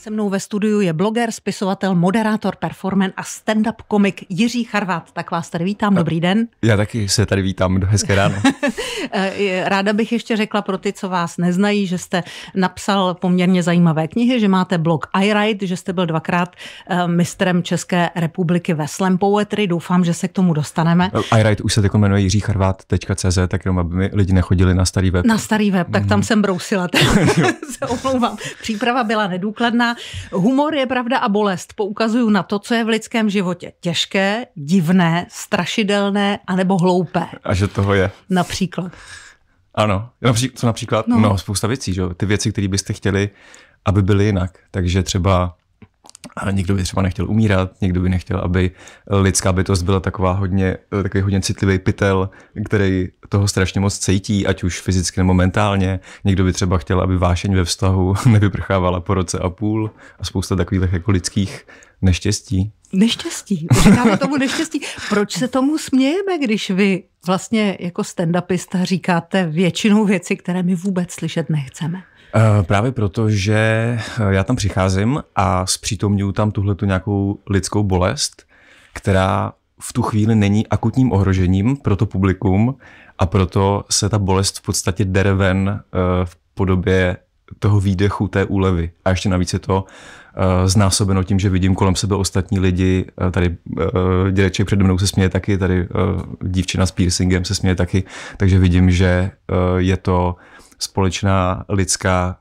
Se mnou ve studiu je bloger, spisovatel, moderátor, performer a stand-up komik Jiří Charvat. Tak vás tady vítám, dobrý den. Já taky se tady vítám, hezké ráno. Eh, ráda bych ještě řekla pro ty, co vás neznají, že jste napsal poměrně zajímavé knihy, že máte blog iWrite, že jste byl dvakrát eh, mistrem České republiky ve slam poetry. Doufám, že se k tomu dostaneme. Eh, iWrite už se teď jmenuje Jiří Charvat.cz, tak jenom aby mi lidi nechodili na starý web. Na starý web, tak tam mm. jsem brousila, tak se omlouvám. Příprava byla nedůkladná, znamená, humor je pravda a bolest. Poukazuju na to, co je v lidském životě těžké, divné, strašidelné anebo hloupé. A že toho je. Například. Ano, například, co například? No. no, spousta věcí, že? ty věci, které byste chtěli, aby byly jinak. Takže třeba a nikdo by třeba nechtěl umírat, nikdo by nechtěl, aby lidská bytost byla taková hodně, takový hodně citlivý pytel, který toho strašně moc cítí, ať už fyzicky nebo mentálně. Někdo by třeba chtěl, aby vášeň ve vztahu nevyprchávala po roce a půl a spousta takových jako lidských neštěstí. Neštěstí, říkáme tomu neštěstí. Proč se tomu smějeme, když vy vlastně jako stand říkáte většinou věci, které my vůbec slyšet nechceme? Eh, právě proto, že eh, já tam přicházím a zpřítomňuji tam tuhle nějakou lidskou bolest, která v tu chvíli není akutním ohrožením pro to publikum a proto se ta bolest v podstatě dere ven eh, v podobě toho výdechu, té úlevy. A ještě navíc je to znásobeno tím, že vidím kolem sebe ostatní lidi. tady dědeček přede mnou se směje taky, tady dívčina s piercingem se směje taky, takže vidím, že je to společná lidská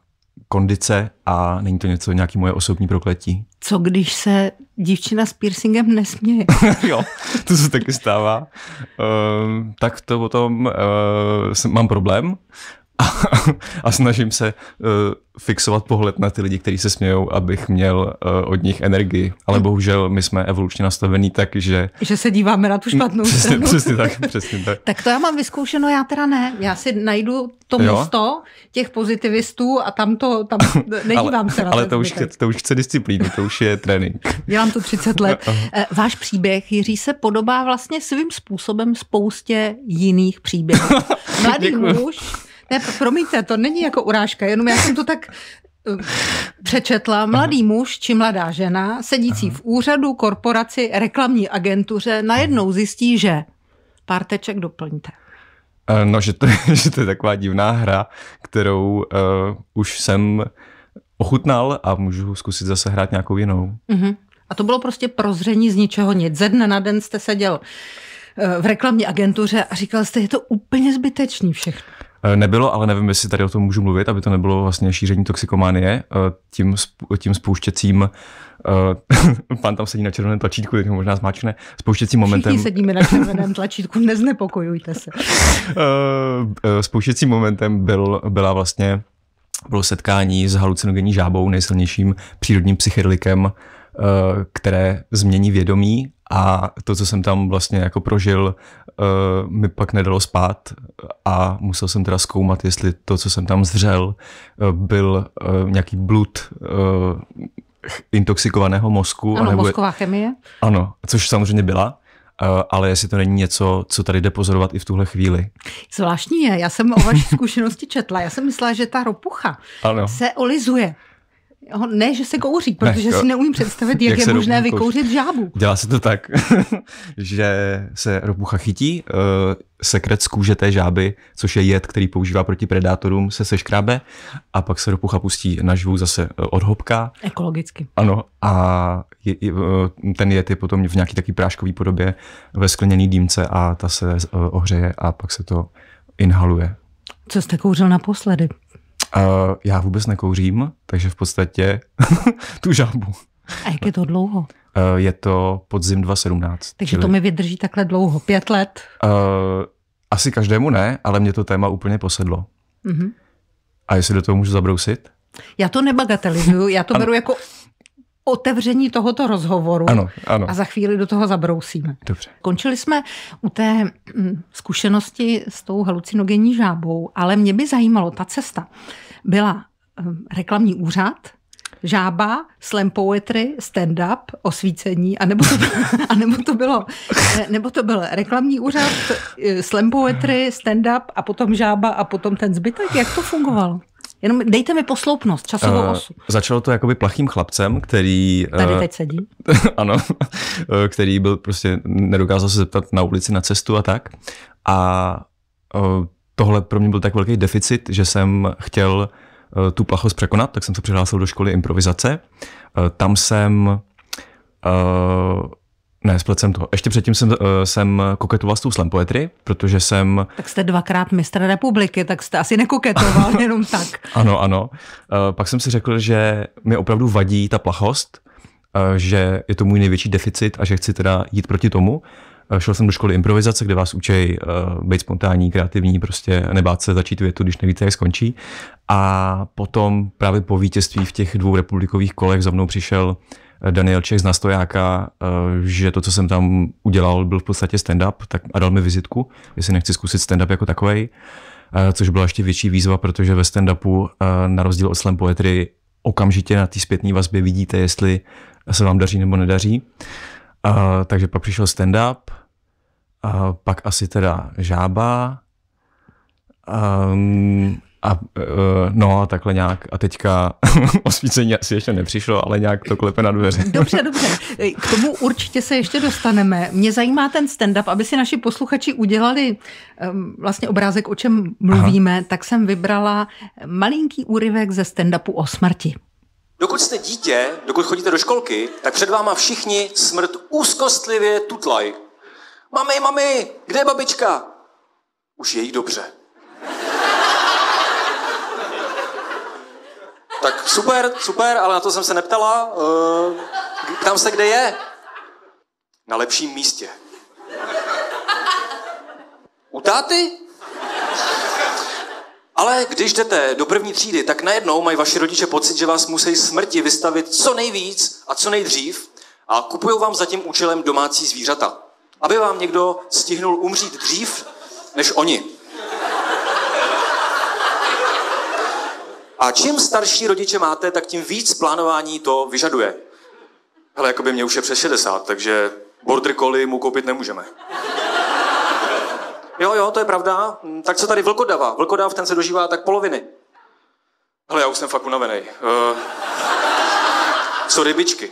kondice a není to něco, nějaký moje osobní prokletí. Co když se dívčina s piercingem nesměje? jo, to se taky stává. Uh, tak to potom uh, eh, mám problém a, a snažím se uh, fixovat pohled na ty lidi, kteří se smějou, abych měl uh, od nich energii. Ale bohužel my jsme evolučně nastavení tak, že... Že se díváme na tu špatnou mm, přesně, stranu. Přesně tak, přesně tak. tak to já mám vyzkoušeno, já teda ne. Já si najdu to jo? místo těch pozitivistů a tam to, tam nedívám ale, se na Ale to už, chce, to už chce disciplínu, to už je trénink. Dělám to 30 let. Eh, váš příběh, Jiří, se podobá vlastně svým způsobem spoustě jiných příběhů. Mladý muž ne, promiňte, to není jako urážka, jenom já jsem to tak eh, přečetla mladý Aha. muž či mladá žena sedící Aha. v úřadu, korporaci, reklamní agentuře najednou zjistí, že pár teček doplňte. Eh, no, že to, že to je taková divná hra, kterou uh, už jsem ochutnal a můžu zkusit zase hrát nějakou jinou. Uh-huh. A to bylo prostě prozření z ničeho nic. Ze dne na den jste seděl uh, v reklamní agentuře a říkal jste, je to úplně zbytečný všechno. Eh, nebylo, ale nevím, jestli tady o tom můžu mluvit, aby to nebylo vlastně šíření toxikománie eh, tím, tím spouštěcím eh, pan tam sedí na červeném tlačítku, teď ho možná zmáčkne, spouštěcím momentem. Všichni sedíme na červeném tlačítku, neznepokojujte se. spouštěcím momentem byl, byla vlastně bylo setkání s halucinogenní žábou, nejsilnějším přírodním psychedelikem Eh, které změní vědomí a to, co jsem tam vlastně jako prožil, eh, mi pak nedalo spát a musel jsem teda zkoumat, jestli to, co jsem tam zřel, eh, byl nějaký blud intoxikovaného mozku. Ano, anebo... mozková chemie. Ano, což samozřejmě byla ale jestli to není něco, co tady jde pozorovat i v tuhle chvíli. Zvláštní je, já jsem o vaší zkušenosti četla, já jsem myslela, že ta ropucha ano. se olizuje. Ne, že se kouří, protože ne, si neumím představit, jak, jak je možné vykouřit žábu. Dělá se to tak, že se ropucha chytí, uh, sekret z kůže té žáby, což je jed, který používá proti predátorům, se seškrábe a pak se ropucha pustí na živu zase eh, hopka. Ekologicky. Ano, a je, je, eh, ten jed je potom v nějaký takový práškový podobě ve skleněný dýmce a ta se ohřeje a pak se to inhaluje. Co jste kouřil naposledy? já vůbec nekouřím, takže v podstatě tu žábu. A jak je to dlouho? Uh, je to podzim 2017. Takže čili... to mi vydrží takhle dlouho, pět let? Uh, asi každému ne, ale mě to téma úplně posedlo. Uh-huh. A jestli do toho můžu zabrousit? Já to nebagatelizuju, já to beru jako otevření tohoto rozhovoru ano, ano. a za chvíli do toho zabrousíme. Dobře. Končili jsme u té mm, zkušenosti s tou halucinogenní žábou, ale mě by zajímalo, ta cesta byla mm, reklamní úřad, žába, slam poetry, stand-up, osvícení, anebo to, anebo to, bylo, eh, nebo to byl reklamní úřad, eh, slam poetry, stand-up a potom žába a potom ten zbytek. Jak to fungovalo? Jenom dejte mi posloupnost, časovou uh, osu. Začalo to jakoby plachým chlapcem, který... Eh, Tady teď sedí. ano, eh, který byl prostě, nedokázal se zeptat na ulici, na cestu a tak. A uh, tohle pro mě byl tak velký deficit, že jsem chtěl uh, tu plachost překonat, tak jsem se přihlásil do školy improvizace. Uh, tam jsem uh, ne, splet jsem to. Ještě předtím jsem, uh, jsem koketoval s tou slam poetry, protože jsem... Tak jste dvakrát mistr republiky, tak jste asi nekoketoval jenom tak. Ano, ano. Uh, pak jsem si řekl, že mi opravdu vadí ta plachost, uh, že je to můj největší deficit a že chci teda jít proti tomu. Uh, šel jsem do školy improvizace, kde vás učej uh, být spontánní, kreativní, prostě nebát se začít větu, když nevíte, jak skončí. A potom právě po vítězství v těch dvou republikových kolech za mnou přišel uh, Daniel Čech z Nastojáka, eh, že to, co jsem tam udělal, byl v podstatě stand-up tak a dal mi vizitku, jestli nechci zkusit stand-up jako takovej, eh, což byla ještě větší výzva, protože ve stand-upu, eh, na rozdíl od slam poetry, okamžitě na té zpětné vazbě vidíte, jestli se vám daří nebo nedaří. Takže pak přišel stand-up, pak asi teda žába, ehm, a uh, no, takhle nějak. A teďka osvícení asi ještě nepřišlo, ale nějak to klepe na dveře. Dobře, dobře. K tomu určitě se ještě dostaneme. Mě zajímá ten stand-up, aby si naši posluchači udělali um, vlastně obrázek, o čem mluvíme, Aha. tak jsem vybrala malinký úryvek ze stand-upu o smrti. Dokud jste dítě, dokud chodíte do školky, tak před váma všichni smrt úzkostlivě tutlaj. Mami, mami, kde je babička? Už je jí dobře. Tak super, super, ale na to jsem se neptala. Eh, Tam se, kde je? Na lepším místě. U táty? Ale když jdete do první třídy, tak najednou mají vaši rodiče pocit, že vás musí smrti vystavit co nejvíc a co nejdřív a kupují vám za tím účelem domácí zvířata, aby vám někdo stihnul umřít dřív než oni. A čím starší rodiče máte, tak tím víc plánování to vyžaduje. Hele, jakoby mě už je přes 60, takže border collie mu koupit nemůžeme. Jo, jo, to je pravda. Mm, tak co tady vlkodava? Vlkodav, ten se dožívá tak poloviny. Hele, já už jsem fakt unavený. Uh, eh, co rybičky?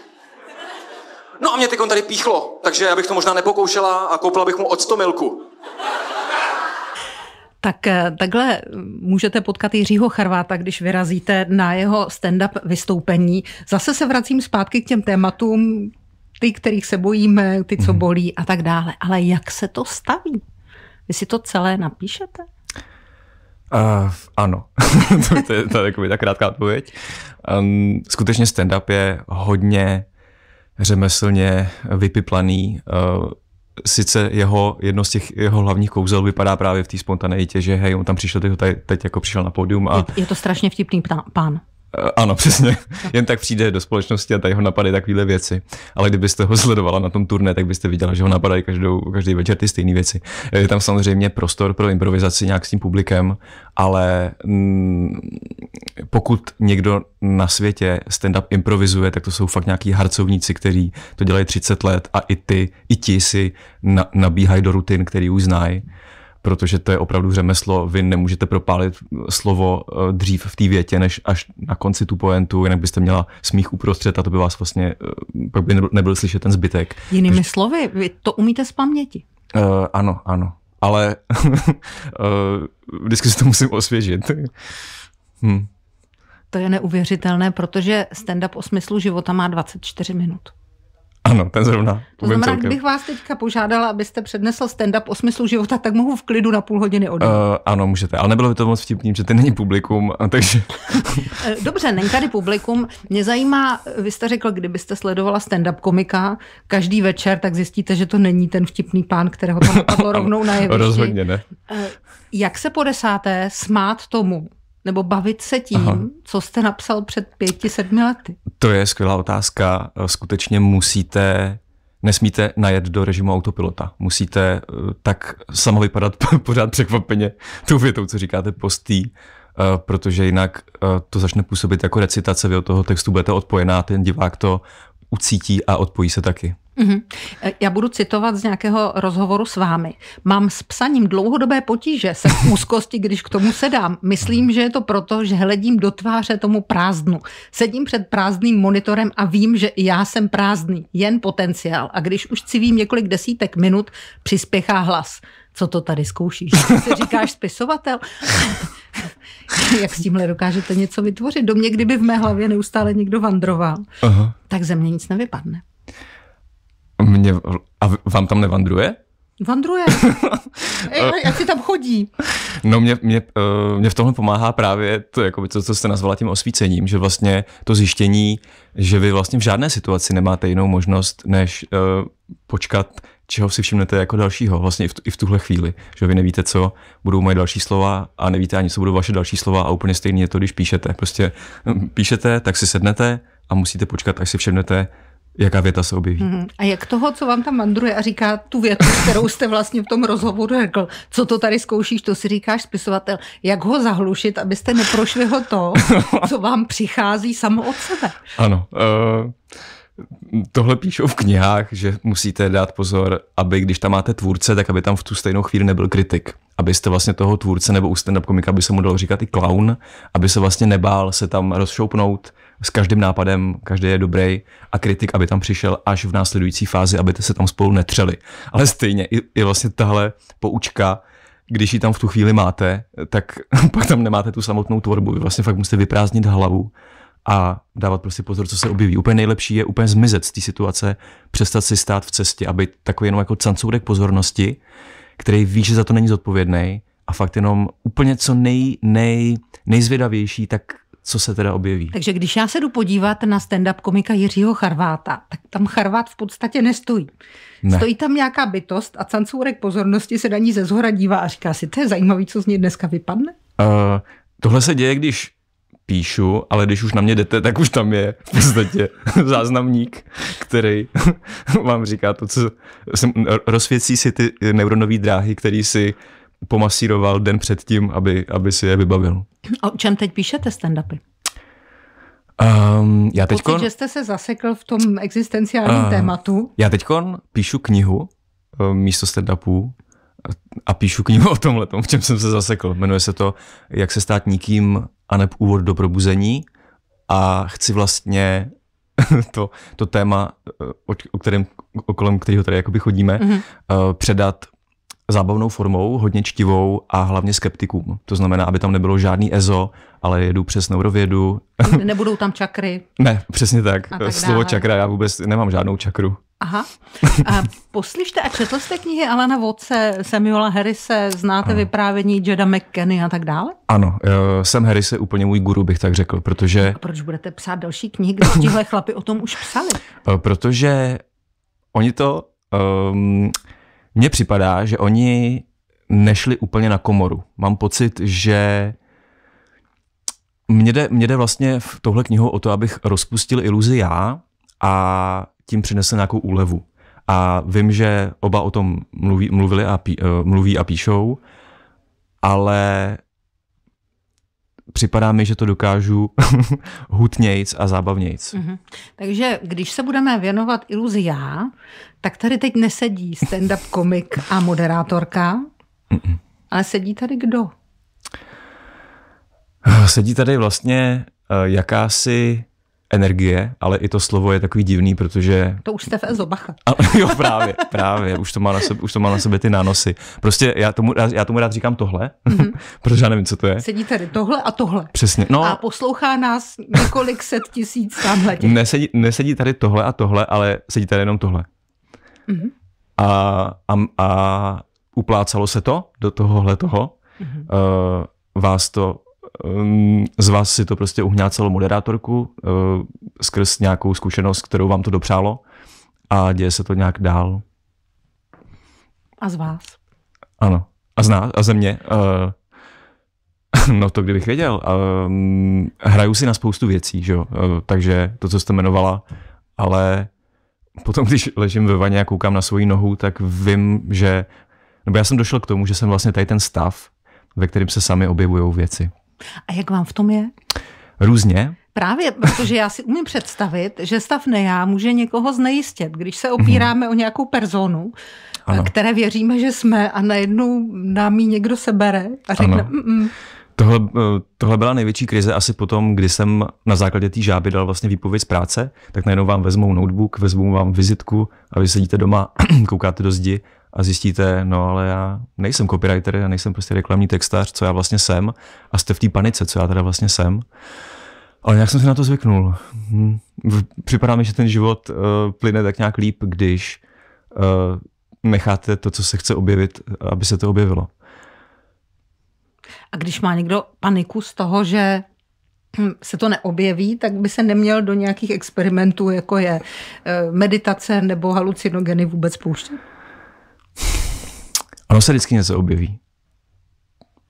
No a mě teď tady píchlo, takže já bych to možná nepokoušela a koupila bych mu milku. Tak eh, takhle můžete potkat Jiřího Charváta, když vyrazíte na jeho stand-up vystoupení. Zase se vracím zpátky k těm tématům, ty, kterých se bojíme, ty, co mhm. bolí a tak dále. Ale jak se to staví? Vy si to celé napíšete? Uh, ano, to, to je, to je ta krátká odpověď. Um, skutečně stand-up je hodně řemeslně vypiplaný. Uh, sice jeho, jedno z těch jeho hlavních kouzel vypadá právě v té spontaneitě, že hej, on tam přišel, teď, teď jako přišel na pódium. A... Je, je to strašně vtipný pán. Eh, ano, přesně. Jen tak přijde do společnosti a tady ho napadají takovéhle věci. Ale kdybyste ho sledovala na tom turné, tak byste viděla, že ho napadají každou, každý večer ty stejné věci. Eh, je tam samozřejmě prostor pro improvizaci nějak s tím publikem, ale mm, pokud někdo na světě stand-up improvizuje, tak to jsou fakt nějaký harcovníci, kteří to dělají 30 let a i ty, i ti si na, nabíhají do rutin, který už znají protože to je opravdu řemeslo. Vy nemůžete propálit slovo eh, dřív v té větě, než až na konci tu poentu, jinak byste měla smích uprostřed a to by vás vlastně, eh, pak by nebyl slyšet ten zbytek. Jinými protože... slovy, vy to umíte z paměti. Uh, ano, ano. Ale uh, vždycky si to musím osvěžit. Hmm. To je neuvěřitelné, protože stand-up o smyslu života má 24 minut. Ano, ten zrovna. To znamená, celkem. kdybych vás teďka požádala, abyste přednesl stand-up o smyslu života, tak mohu v klidu na půl hodiny odejít. Uh, ano, můžete, ale nebylo by to moc vtipný, že to není publikum, a takže... Eh, dobře, není tady publikum. Mě zajímá, vy jste řekl, kdybyste sledovala stand-up komika každý večer, tak zjistíte, že to není ten vtipný pán, kterého tam rovnou na jevišti. Rozhodně ne. Eh, jak se po desáté smát tomu, nebo bavit se tím, Aha. co jste napsal před pěti, sedmi lety? To je skvělá otázka. Eh, skutečně musíte, nesmíte najet do režimu autopilota. Musíte eh, tak samo vypadat pořád překvapeně tou větou, co říkáte postý, eh, protože jinak to začne působit jako recitace, vy od toho textu budete odpojená, ten divák to ucítí a odpojí se taky. Mm-hmm. Já budu citovat z nějakého rozhovoru s vámi. Mám s psaním dlouhodobé potíže, se v úzkosti, když k tomu sedám. Myslím, že je to proto, že hledím do tváře tomu prázdnu. Sedím před prázdným monitorem a vím, že i já jsem prázdný, jen potenciál. A když už civím několik desítek minut, přispěchá hlas. Co to tady zkoušíš? Ty si říkáš spisovatel? jak s tímhle dokážete něco vytvořit? Do mě, kdyby v mé hlavě neustále někdo vandroval, Aha. tak ze mě nic nevypadne. Mě, a vám tam nevandruje? Vandruje. Ej, jak si tam chodí? No mě, mě, eh, mě v tomhle pomáhá právě to, jakoby to, co jste nazvala tím osvícením, že vlastně to zjištění, že vy vlastně v žádné situaci nemáte jinou možnost, než uh, počkat, čeho si všimnete jako dalšího, vlastně i v, i v tuhle chvíli, že vy nevíte, co budou moje další slova a nevíte ani, co budou vaše další slova a úplně stejně je to, když píšete. Prostě hm, píšete, tak si sednete a musíte počkat, až si všimnete, jaká věta se objeví. Mm-hmm. A jak toho, co vám tam mandruje a říká tu větu, kterou jste vlastně v tom rozhovoru řekl, co to tady zkoušíš, to si říkáš spisovatel, jak ho zahlušit, abyste neprošli ho to, co vám přichází samo od sebe. Ano. Uh... Tohle píšou v knihách, že musíte dát pozor, aby když tam máte tvůrce, tak aby tam v tu stejnou chvíli nebyl kritik. Abyste vlastně toho tvůrce nebo u stand komika, aby se mu dalo říkat i clown, aby se vlastně nebál se tam rozšoupnout, s každým nápadem, každý je dobrý a kritik, aby tam přišel až v následující fázi, aby se tam spolu netřeli. Ale stejně i, i vlastně tahle poučka, když ji tam v tu chvíli máte, tak pak tam nemáte tu samotnou tvorbu. Vy vlastně fakt musíte vyprázdnit hlavu a dávat prostě pozor, co se objeví. Úplně nejlepší je úplně zmizet z té situace, přestat si stát v cestě a být takový jenom jako cancourek pozornosti, který ví, že za to není zodpovědný a fakt jenom úplně co nej, nej, nejzvědavější, tak co se teda objeví. Takže když já se jdu podívat na stand-up komika Jiřího Charváta, tak tam Charvát v podstatě nestojí. Ne. Stojí tam nějaká bytost a cancůrek pozornosti se na ní ze zhora dívá a říká si, to je zajímavý, co z něj dneska vypadne. Uh, tohle se děje, když píšu, ale když už na mě jdete, tak už tam je v podstatě záznamník, který vám říká to, co jsem, rozsvěcí si ty neuronové dráhy, který si pomasíroval den předtím, aby, aby si je vybavil. A o čem teď píšete stand-upy? Um, já teďkon, Pocit, že jste se zasekl v tom existenciálním uh, tématu. Já kon píšu knihu ehm, místo stand-upů a píšu knihu o tomhle, v čem jsem se zasekl. Jmenuje se to Jak se stát nikým a neb úvod do probuzení a chci vlastně to, to téma, eh, o, o kterém, okolem kterého tady jakoby chodíme, mm-hmm. předat zábavnou formou, hodně čtivou a hlavně skeptikům. To znamená, aby tam nebylo žádný EZO, ale jedu přes neurovědu. Nebudou tam čakry. ne, přesně tak. tak Slovo dále. čakra, já vůbec nemám žádnou čakru. Aha. A poslyšte a četl jste knihy Alana Vodce, Samuela Harrise, znáte ano. vyprávění Jeda McKenny a tak dále? Ano, jsem eh, Harrise úplně můj guru, bych tak řekl, protože... A proč budete psát další knihy, když tihle chlapi o tom už psali? Eh, protože oni to... Um, mně připadá, že oni nešli úplně na komoru. Mám pocit, že mně jde, mně jde vlastně v tohle knihu o to, abych rozpustil iluzi já a tím přinesl nějakou úlevu. A vím, že oba o tom mluví, mluvili a, pí, eh, mluví a píšou, ale připadá mi, že to dokážu hutnějc a zábavnějc. Mm-hmm. Takže když se budeme věnovat iluzi já, tak tady teď nesedí stand-up komik a moderátorka, Mm-mm. ale sedí tady kdo? Sedí tady vlastně eh, jakási energie, ale i to slovo je takový divný, protože... To už jste v Ezobacha. A, jo, právě, právě, už to, má na sebe, už to má na sebe ty nánosy. Prostě já tomu, já tomu rád říkám tohle, mm-hmm. protože já nevím, co to je. Sedí tady tohle a tohle. Přesně. No, a poslouchá nás několik set tisíc tamhle Nesedí, nesedí tady tohle a tohle, ale sedí tady jenom tohle. Mm-hmm. A, a, a uplácalo se to do tohohle toho. Mm-hmm. Uh, vás to Ehm, z vás si to prostě uhňácelo moderátorku eh, skrz nějakou zkušenost, kterou vám to dopřálo a děje se to nějak dál. A z vás? Ano. A z nás, a ze mě. Uh, No to kdybych věděl. Ehm, hraju si na spoustu věcí, že jo? Uh, takže to, co jste jmenovala, ale potom, když ležím ve vaně a koukám na svoji nohu, tak vím, že... Nebo já jsem došel k tomu, že jsem vlastně tady ten stav, ve kterém se sami objevují věci. A jak vám v tom je? Různě. Právě, protože já si umím představit, že stav nejá může někoho znejistit, když se opíráme mm-hmm. o nějakou personu, ano. které věříme, že jsme a najednou nám ji někdo sebere a řekne ano. Mm, mm. Tohle, eh, tohle byla největší krize asi potom, kdy jsem na základě té žáby dal vlastně výpověď z práce, tak najednou vám vezmou notebook, vezmou vám vizitku a vy sedíte doma, koukáte do zdi a zjistíte, no ale já nejsem copywriter, já nejsem prostě reklamní textař, co já vlastně jsem a jste v té panice, co já teda vlastně jsem. Ale nějak jsem se na to zvyknul. Hm. Připadá mi, že ten život uh, plyne tak nějak líp, když uh, necháte to, co se chce objevit, aby se to objevilo. A když má někdo paniku z toho, že hm, se to neobjeví, tak by se neměl do nějakých experimentů, jako je eh, meditace nebo halucinogeny vůbec pouštět? Ono se vždycky něco objeví.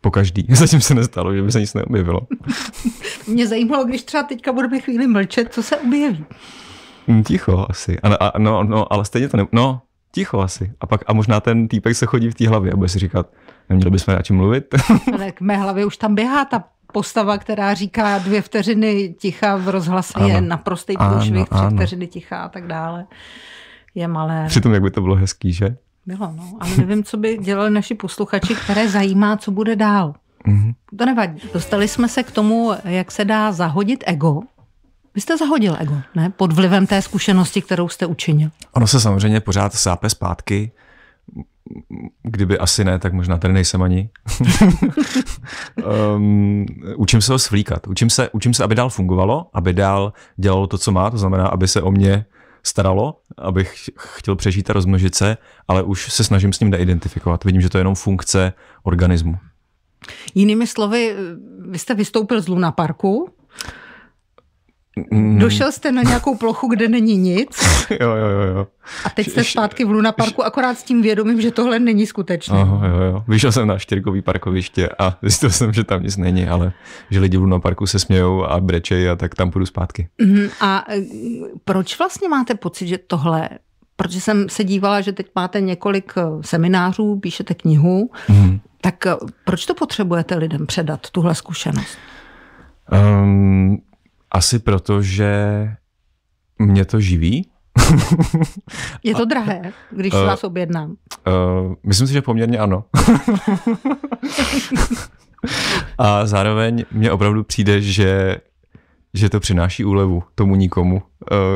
Po každý. Zatím se nestalo, že by se nic neobjevilo. Mě zajímalo, když třeba teďka budeme chvíli mlčet, co se objeví. Hm, ticho asi. A, a, no, no, ale stejně to ne... No, ticho asi. A pak a možná ten týpek se chodí v té hlavě a bude si říkat, neměli bychom radši mluvit. Ale k mé hlavě už tam běhá ta postava, která říká dvě vteřiny ticha v rozhlasu ano. je naprostý průšvih, tři vteřiny ticha a tak dále. Je malé. Přitom, jak by to bylo hezký, že? Bylo, no. Ale nevím, co by dělali naši posluchači, které zajímá, co bude dál. Mm-hmm. To nevadí. Dostali jsme se k tomu, jak se dá zahodit ego. Vy jste zahodil ego, ne? Pod vlivem té zkušenosti, kterou jste učinil. Ono se samozřejmě pořád sápe zpátky kdyby asi ne, tak možná tady nejsem ani. um, učím se ho svlíkat. Učím se, učím se, aby dál fungovalo, aby dál dělalo to, co má, to znamená, aby se o mě staralo, abych chtěl přežít a rozmnožit se, ale už se snažím s ním neidentifikovat. Vidím, že to je jenom funkce organismu. Jinými slovy, vy jste vystoupil z Luna Parku, Mm. Došel jste na nějakou plochu, kde není nic. jo, jo, jo. A teď jste zpátky v Luna Parku, akorát s tím vědomím, že tohle není skutečné. Jo, jo, jo. Vyšel jsem na Štěrkový parkoviště a zjistil jsem, že tam nic není, ale že lidi v Luna Parku se smějou a brečejí a tak tam půjdu zpátky. Mm, a e, proč vlastně máte pocit, že tohle protože jsem se dívala, že teď máte několik e, seminářů, píšete knihu, hmm. tak e, proč to potřebujete lidem předat, tuhle zkušenost? Um, asi proto, že mě to živí. je to drahé, když si uh, eh, vás objednám? Uh, myslím si, že poměrně ano. A zároveň mně opravdu přijde, že, že to přináší úlevu tomu nikomu,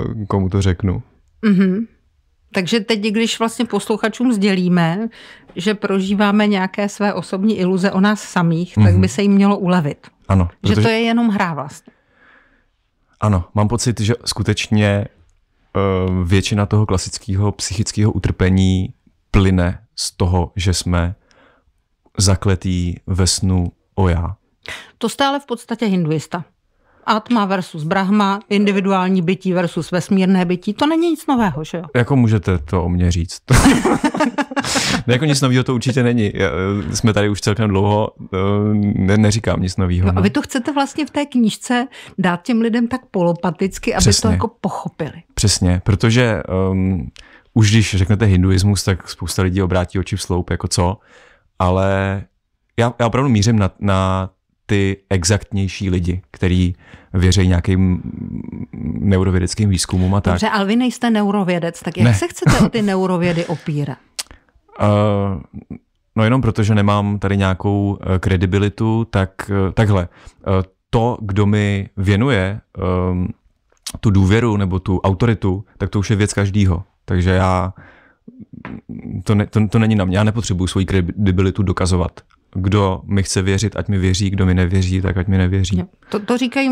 uh, komu to řeknu. Uh-huh. Takže teď, když vlastně posluchačům sdělíme, že prožíváme nějaké své osobní iluze o nás samých, uh-huh. tak mhm. by se jim mělo ulevit. Ano. Protože... Že to je jenom hra vlastně. Ano, mám pocit, že skutečně uh, většina toho klasického psychického utrpení plyne z toho, že jsme zakletí ve snu o já. To jste ale v podstatě hinduista. Atma versus Brahma, individuální bytí versus vesmírné bytí, to není nic nového, že jo? Jako můžete to o mě říct. no jako nic nového to určitě není. Eh, jsme tady už celkem dlouho, eh, ne, neříkám nic nového. No. no. A no. vy to chcete vlastně v té knížce dát těm lidem tak polopaticky, aby Přesně. to jako pochopili. Přesně, protože um, už když řeknete hinduismus, tak spousta lidí obrátí oči v sloup, jako co, ale já, já opravdu mířím na, na ty exaktnější lidi, který věří nějakým neurovědeckým výzkumům a tak. Dobře, ale vy nejste neurovědec, tak jak ne. se chcete o ty neurovědy opírat? Uh, no jenom protože nemám tady nějakou eh, kredibilitu, tak uh, takhle. Uh, to, kdo mi věnuje um, tu důvěru nebo tu autoritu, tak to už je věc každýho. Takže já to, ne, to, to není na mě. Já nepotřebuji svoji kredibilitu dokazovat kdo mi chce věřit, ať mi věří, kdo mi nevěří, tak ať mi nevěří. To, to říkají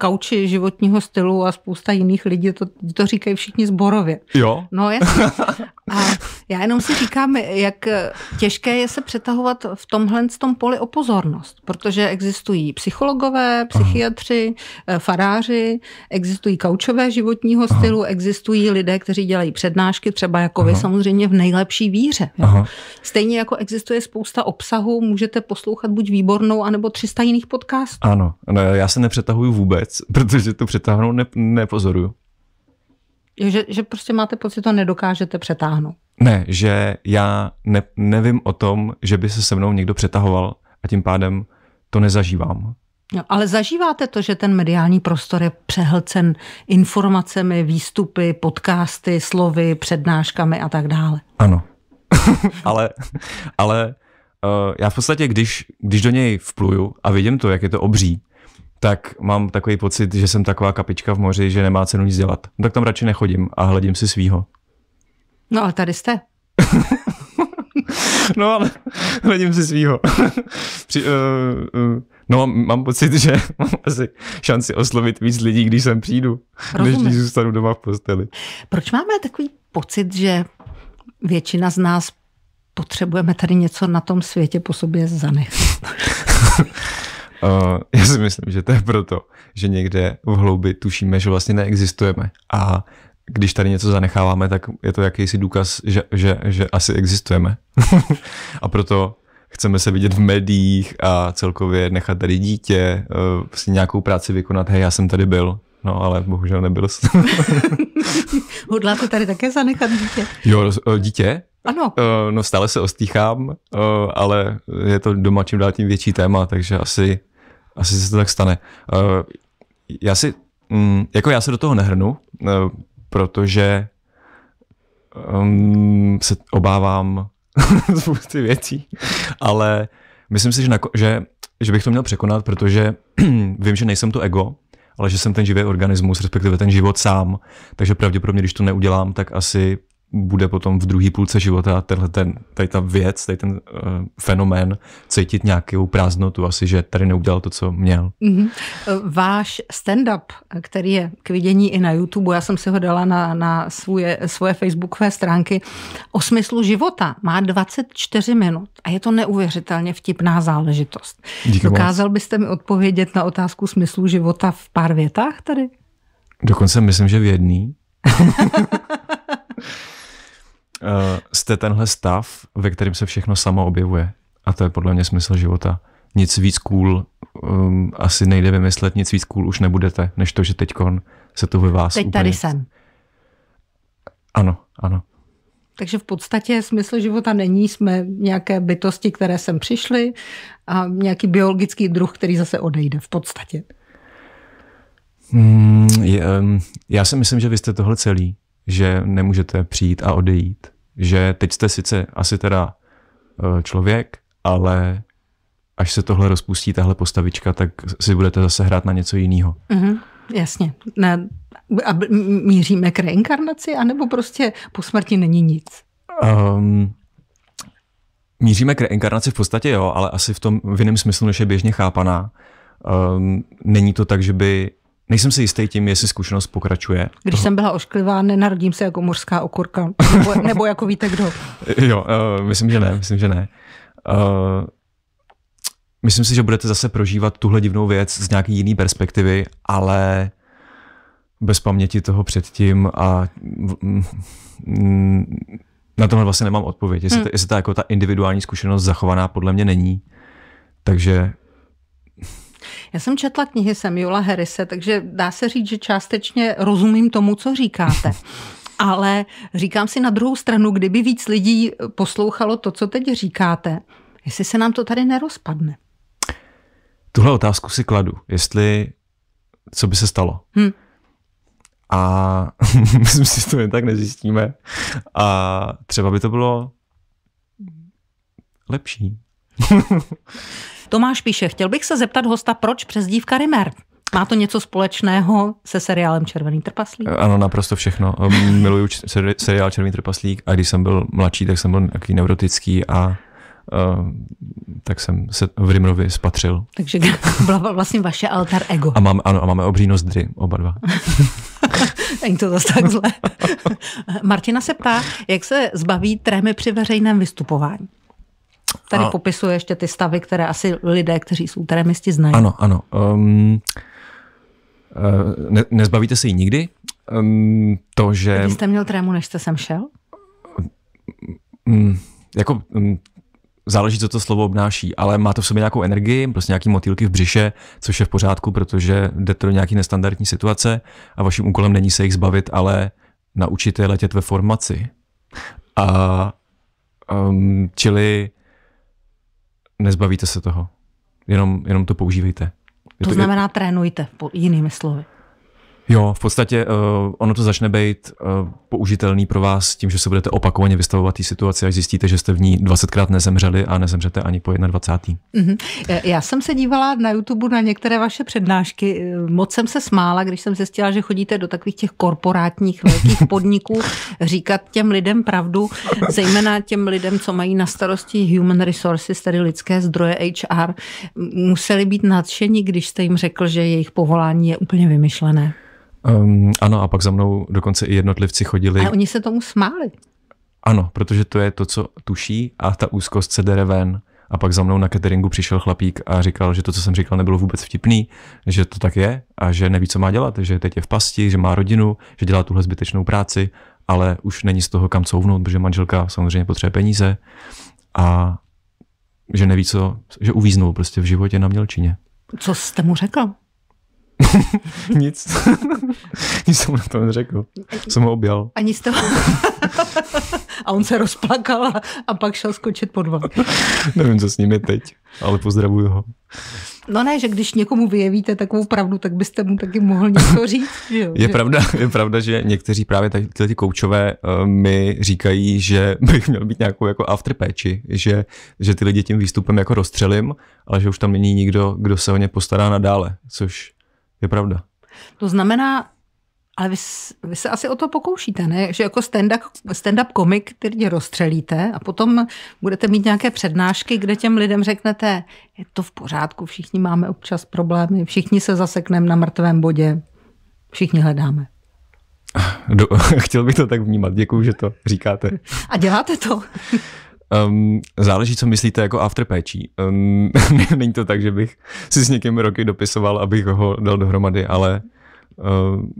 kauči životního stylu a spousta jiných lidí, to, to říkají všichni zborově. Jo? No jasně. A já jenom si říkám, jak těžké je se přetahovat v tomhle tom poli o pozornost, protože existují psychologové, psychiatři, Aha. Eh, faráři, existují kaučové životního stylu, Aha. existují lidé, kteří dělají přednášky, třeba jako Aha. vy samozřejmě v nejlepší víře. Aha. Stejně jako existuje spousta obsahu, můžete poslouchat buď výbornou, anebo 300 jiných podcastů. Ano, no já se nepřetahuju vůbec, protože to přetáhnout ne- nepozoruju. Že, že prostě máte pocit, to nedokážete přetáhnout. Ne, že já ne, nevím o tom, že by se se mnou někdo přetahoval a tím pádem to nezažívám. No, ale zažíváte to, že ten mediální prostor je přehlcen informacemi, výstupy, podcasty, slovy, přednáškami a tak dále. Ano. ale ale uh, já v podstatě, když, když do něj vpluju a vidím to, jak je to obří, tak mám takový pocit, že jsem taková kapička v moři, že nemá cenu nic dělat. No, tak tam radši nechodím a hledím si svýho. No a tady jste. no ale hledím si svýho. Při, uh, uh, no mám, mám pocit, že mám asi šanci oslovit víc lidí, když sem přijdu, Rozumím. než když zůstanu doma v posteli. Proč máme takový pocit, že většina z nás potřebujeme tady něco na tom světě po sobě zanechat? Uh, já si myslím, že to je proto, že někde v hloubi tušíme, že vlastně neexistujeme. A když tady něco zanecháváme, tak je to jakýsi důkaz, že, že, že asi existujeme. a proto chceme se vidět v médiích a celkově nechat tady dítě, uh, vlastně nějakou práci vykonat, hej, já jsem tady byl. No, ale bohužel nebyl jsem. Hodláte tady také zanechat dítě? Jo, eh, dítě? Ano. No stále se ostýchám, ale je to doma čím dál tím větší téma, takže asi asi se to tak stane. Uh, já si, um, jako já se do toho nehrnu, uh, protože um, se obávám spousty věcí, ale myslím si, že, na, že, že bych to měl překonat, protože vím, že nejsem to ego, ale že jsem ten živý organismus, respektive ten život sám. Takže pravděpodobně, když to neudělám, tak asi bude potom v druhé půlce života tenhle ten, tady ta věc, tady ten uh, fenomén cítit nějakou prázdnotu, asi, že tady neudělal to, co měl. Mm-hmm. Váš stand-up, který je k vidění i na YouTube, já jsem si ho dala na, na svoje, svoje facebookové stránky, o smyslu života, má 24 minut a je to neuvěřitelně vtipná záležitost. Díky Dokázal vás. byste mi odpovědět na otázku smyslu života v pár větách tady? Dokonce myslím, že v jedný. Eh, jste tenhle stav, ve kterém se všechno samo objevuje. A to je podle mě smysl života. Nic víc cool um, asi nejde vymyslet, nic víc cool už nebudete, než to, že teď se to ve vás Teď úplně... tady jsem. Ano, ano. Takže v podstatě smysl života není, jsme nějaké bytosti, které sem přišly a nějaký biologický druh, který zase odejde v podstatě. Hmm, je, ehm, já si myslím, že vy jste tohle celý že nemůžete přijít a odejít. Že teď jste sice asi teda e, člověk, ale až se tohle rozpustí, tahle postavička, tak si budete zase hrát na něco jiného. Mm-hmm, jasně. Na, a míříme k reinkarnaci, anebo prostě po smrti není nic? Um, míříme k reinkarnaci v podstatě jo, ale asi v tom v jiném smyslu, než je běžně chápaná. Um, není to tak, že by Nejsem si jistý tím, jestli zkušenost pokračuje. Když toho... jsem byla ošklivá, nenarodím se jako mořská okurka. Nebo, nebo jako víte kdo. jo, uh, myslím, že ne, myslím, že ne. Uh, myslím si, že budete zase prožívat tuhle divnou věc z nějaký jiný perspektivy, ale bez paměti toho předtím a na tomhle vlastně nemám odpověď, jestli, hmm. ta, jestli ta, jako ta individuální zkušenost zachovaná podle mě není. Takže já jsem četla knihy Samuela Harrise, takže dá se říct, že částečně rozumím tomu, co říkáte. Ale říkám si na druhou stranu, kdyby víc lidí poslouchalo to, co teď říkáte, jestli se nám to tady nerozpadne. Tuhle otázku si kladu, jestli co by se stalo. Hmm. A myslím si, to jen tak nezjistíme. A třeba by to bylo lepší. Tomáš píše, chtěl bych se zeptat hosta, proč přezdívka Rimer? Má to něco společného se seriálem Červený trpaslík? Eh, ano, naprosto všechno. Eh, miluju seriál Červený trpaslík a když jsem byl mladší, tak jsem byl takový neurotický a Uh, tak jsem se v Rimrovi spatřil. Takže byla vlastně vaše alter ego. A máme, ano, a máme obří nozdry, oba dva. Není to zase tak zlé. Martina se ptá, jak se zbaví trémy při veřejném vystupování? Tady a... popisuje ještě ty stavy, které asi lidé, kteří jsou teremisti, znají. Ano, ano. Um, ne, nezbavíte se jí nikdy? Um, to, že... Když jste měl trému, než jste sem šel? Um, jako um, záleží, co to slovo obnáší, ale má to v sobě nějakou energii, prostě nějaký motýlky v břiše, což je v pořádku, protože to do nějaký nestandardní situace a vaším úkolem není se jich zbavit, ale naučit je letět ve formaci. A um, čili nezbavíte se toho. Jenom, jenom to používejte. Je to, to znamená, je... trénujte, jinými slovy. Jo, v podstatě uh, ono to začne být uh, použitelný pro vás tím, že se budete opakovaně vystavovat té situaci, až zjistíte, že jste v ní 20krát nezemřeli a nezemřete ani po 21. Mm-hmm. Já jsem se dívala na YouTube na některé vaše přednášky. Eh, moc jsem se smála, když jsem zjistila, že chodíte do takových těch korporátních velkých podniků říkat těm lidem pravdu, zejména těm lidem, co mají na starosti human resources, tedy lidské zdroje HR, museli být nadšení, když jste jim řekl, že jejich povolání je úplně vymyšlené. Um, ano, a pak za mnou dokonce i jednotlivci chodili. A oni se tomu smáli. Ano, protože to je to, co tuší a ta úzkost se dere ven. A pak za mnou na cateringu přišel chlapík a říkal, že to, co jsem říkal, nebylo vůbec vtipný, že to tak je a že neví, co má dělat, že teď je v pasti, že má rodinu, že dělá tuhle zbytečnou práci, ale už není z toho kam couvnout, protože manželka samozřejmě potřebuje peníze a že neví, co, že uvíznul prostě v životě na mělčině. Co jste mu řekl? Nic. Nic jsem na to neřekl. Jsem ho objal. Ani z toho. a on se rozplakal a, a pak šel skočit pod vlak. Nevím, co s ním je teď, ale pozdravuju ho. No ne, že když někomu vyjevíte takovou pravdu, tak byste mu taky mohl něco říct. Že jo, je, že? Pravda, je pravda, že někteří právě tyhle koučové uh, mi říkají, že bych měl být nějakou jako péči, že, že ty lidi tím výstupem jako rozstřelím, ale že už tam není nikdo, kdo se o ně postará nadále, což je pravda. To znamená, ale vy, vy se asi o to pokoušíte, ne? Že jako stand-up, stand-up komik, který rozstřelíte a potom budete mít nějaké přednášky, kde těm lidem řeknete, je to v pořádku, všichni máme občas problémy, všichni se zasekneme na mrtvém bodě, všichni hledáme. Do, chtěl bych to tak vnímat, děkuji, že to říkáte. A děláte to. Um, záleží, co myslíte jako afterpéčí. Um, ehm, není to tak, že bych si s někým roky dopisoval, abych ho dal dohromady, ale um,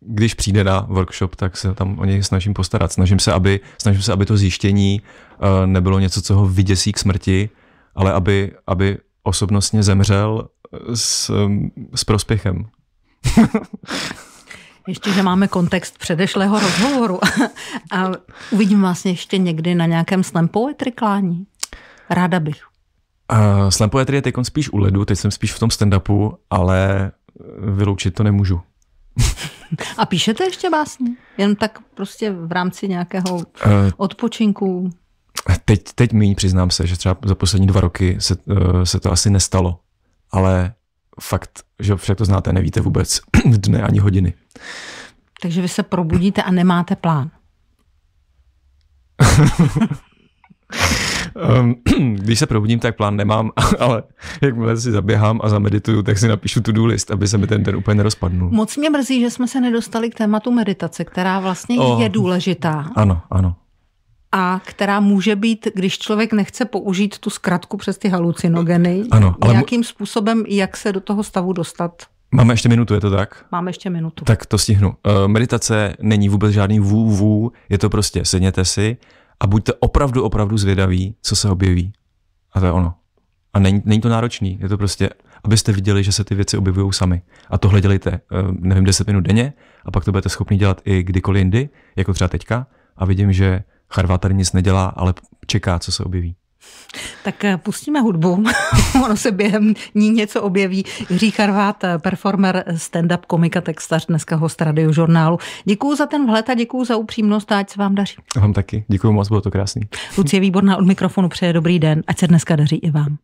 když přijde na workshop, tak se tam o něj snažím postarat. Snažím se, aby, snažím se, aby to zjištění uh, nebylo něco, co ho vyděsí k smrti, ale aby, aby osobnostně zemřel s, s prospěchem. Ještě, že máme kontext předešlého rozhovoru. A uvidím vás ještě někdy na nějakém slam poetry klání. Ráda bych. Uh, slam poetry je teď spíš u ledu, teď jsem spíš v tom stand-upu, ale vyloučit to nemůžu. A píšete ještě básně? Jen tak prostě v rámci nějakého eh, odpočinku? Teď, teď míň, přiznám se, že třeba za poslední dva roky se, eh, se to asi nestalo, ale fakt, že však to znáte, nevíte vůbec dne ani hodiny. Takže vy se probudíte a nemáte plán. Ehm, když se probudím, tak plán nemám, ale jakmile si zaběhám a zamedituju, tak si napíšu tu list, aby se mi ten den úplně nerozpadnul. Moc mě mrzí, že jsme se nedostali k tématu meditace, která vlastně o, je důležitá. Ano, ano a která může být, když člověk nechce použít tu zkratku přes ty halucinogeny, ano, ale nějakým způsobem, jak se do toho stavu dostat? Máme ještě minutu, je to tak? Máme ještě minutu. Tak to stihnu. Eh, meditace není vůbec žádný vů, vů, je to prostě sedněte si a buďte opravdu, opravdu zvědaví, co se objeví. A to je ono. A není, není to náročný, je to prostě, abyste viděli, že se ty věci objevují sami. A tohle dělejte, eh, nevím, 10 minut denně a pak to budete schopni dělat i kdykoliv jindy, jako třeba teďka. A vidím, že Charvát tady nic nedělá, ale čeká, co se objeví. Tak eh, pustíme hudbu, ono se během ní něco objeví. Jiří Charvát, eh, performer, stand-up, komika, textař, dneska host radiožurnálu. Děkuji za ten vhled a děkuji za upřímnost a ať se vám daří. Vám taky, děkuji moc, bylo to krásný. Lucie Výborná od mikrofonu přeje dobrý den, ať se dneska daří i vám.